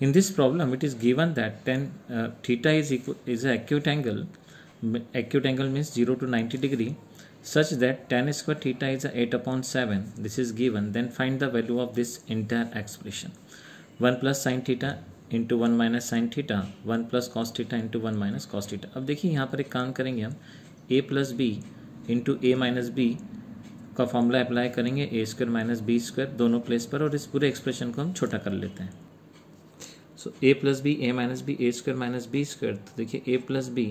In this problem, it is given that tan uh, theta is equal, is an acute angle. Acute angle means 0 to 90 degree such that tan square theta is 8 upon 7. This is given. Then find the value of this entire expression. 1 plus sin theta into 1 minus sin theta 1 plus cos theta into 1 minus cos theta ab देखिए yahan par ek kaam karenge hum a plus b into a minus b का formula apply करेंगे A square minus B square दोनों place पर और इस पूरे expression को हम छोटा कर लेते हैं so A plus B A minus B A square minus B square तो देखिए A plus B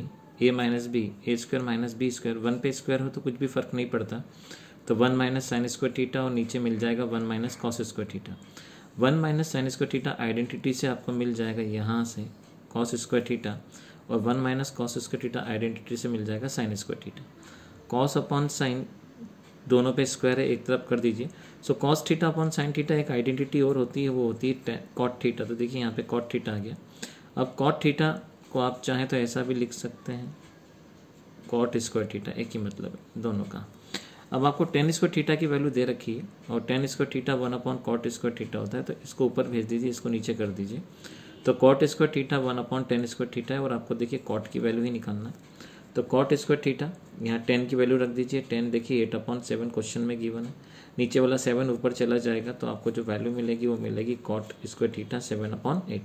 A minus B A square minus B square one पे स्क्वायर हो तो कुछ भी फर्क नहीं पड़ता तो one minus sine square theta और नीचे मिल जाएगा one minus cos square theta one minus sine square theta identity से आपको मिल जाएगा यहाँ से कॉस स्क्वायर थीटा और one minus cos square theta identity से मिल जाएगा sine square theta cos upon sine दोनों पे स्क्वायर है एक तरफ कर दीजिए so cos theta upon sine theta एक आइडेंटिटी और होती है वो होती है कॉट थीटा तो देखिए यहाँ पे कॉट थीटा आ गया अब कॉट थीटा को आप चाहें तो ऐसा भी लिख सकते हैं कॉट स्क्वायर थीटा एक ही मतलब है दोनों का अब आपको टेन स्क्वायर थीटा की वैल्यू दे रखी है और tan square theta one upon cot square theta होता है तो इसको ऊपर भेज दीजिए इसको नीचे कर दीजिए तो cot square theta one upon tan square theta है और आपको देखिए कॉट की वैल्यू ही निकालना है तो कॉट स्क्वायर थीटा यहाँ टेन की वैल्यू रख दीजिए टेन देखिए एट अपॉन सेवन क्वेश्चन में गिवन है नीचे वाला सेवन ऊपर चला जाएगा तो आपको जो वैल्यू मिलेगी वो मिलेगी cot square theta seven upon eight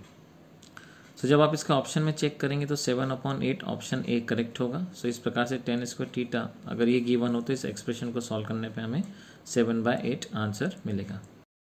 so जब आप इसका ऑप्शन में चेक करेंगे तो seven upon eight option A correct होगा सो इस प्रकार से टेन स्क्वायर थीटा अगर ये गिवन हो तो इस एक्सप्रेशन को सॉल्व करने पर हमें सेवन बाय एट आंसर मिलेगा